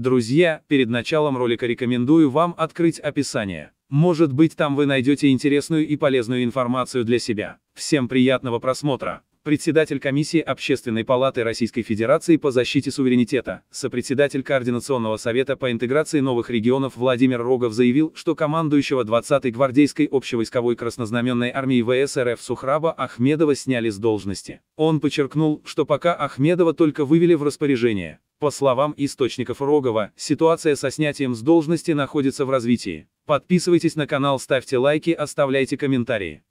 Друзья, перед началом ролика рекомендую вам открыть описание. Может быть там вы найдете интересную и полезную информацию для себя. Всем приятного просмотра! председатель Комиссии Общественной палаты Российской Федерации по защите суверенитета, сопредседатель Координационного совета по интеграции новых регионов Владимир Рогов заявил, что командующего 20-й гвардейской общевойсковой краснознаменной армии ВС РФ Сухраба Ахмедова сняли с должности. Он подчеркнул, что пока Ахмедова только вывели в распоряжение, по словам источников Рогова, ситуация со снятием с должности находится в развитии. Подписывайтесь на канал, ставьте лайки, оставляйте комментарии.